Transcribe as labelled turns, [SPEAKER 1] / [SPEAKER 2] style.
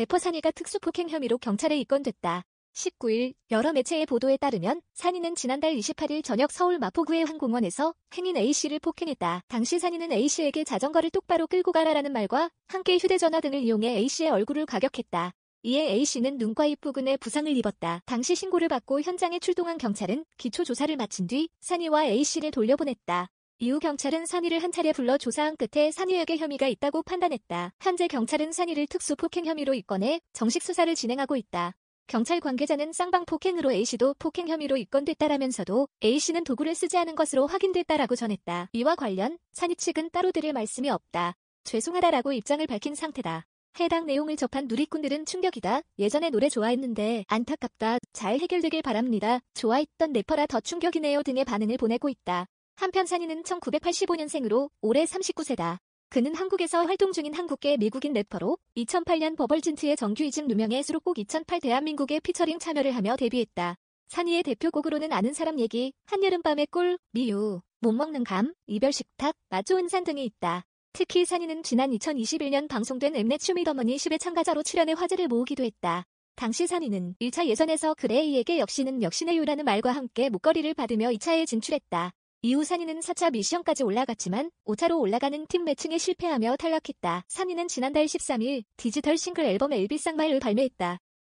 [SPEAKER 1] 래퍼 산이가 특수폭행 혐의로 경찰에 입건됐다. 19일 여러 매체의 보도에 따르면 산이는 지난달 28일 저녁 서울 마포구의 한 공원에서 행인 A씨를 폭행했다. 당시 산이는 A씨에게 자전거를 똑바로 끌고 가라라는 말과 함께 휴대전화 등을 이용해 A씨의 얼굴을 가격했다. 이에 A씨는 눈과 입 부근에 부상을 입었다. 당시 신고를 받고 현장에 출동한 경찰은 기초조사를 마친 뒤 산이와 A씨를 돌려보냈다. 이후 경찰은 산이를 한 차례 불러 조사한 끝에 산이에게 혐의가 있다고 판단했다. 현재 경찰은 산이를 특수 폭행 혐의로 입건해 정식 수사를 진행하고 있다. 경찰 관계자는 쌍방 폭행으로 A씨도 폭행 혐의로 입건됐다라면서도 A씨는 도구를 쓰지 않은 것으로 확인됐다라고 전했다. 이와 관련 산이 측은 따로 드릴 말씀이 없다. 죄송하다라고 입장을 밝힌 상태다. 해당 내용을 접한 누리꾼들은 충격이다. 예전에 노래 좋아했는데 안타깝다. 잘 해결되길 바랍니다. 좋아했던 래퍼라 더 충격이네요 등의 반응을 보내고 있다. 한편 산이는 1985년생으로 올해 39세다. 그는 한국에서 활동 중인 한국계 미국인 래퍼로 2008년 버벌진트의 정규 2집 누명의 수록곡 2008 대한민국의 피처링 참여를 하며 데뷔했다. 산이의 대표곡으로는 아는 사람 얘기, 한여름밤의 꿀, 미유, 못 먹는 감, 이별 식탁, 마초 은산 등이 있다. 특히 산이는 지난 2021년 방송된 엠넷 쇼미더머니 1 0회 참가자로 출연해 화제를 모으기도 했다. 당시 산이는 1차 예선에서 그레이에게 역시는 역시네요라는 말과 함께 목걸이를 받으며 2차에 진출했다. 이후 산이는 4차 미션까지 올라갔지만 5차로 올라가는 팀 매칭에 실패하며 탈락했다. 산이는 지난달 13일 디지털 싱글 앨범 엘비쌍마을 발매했다.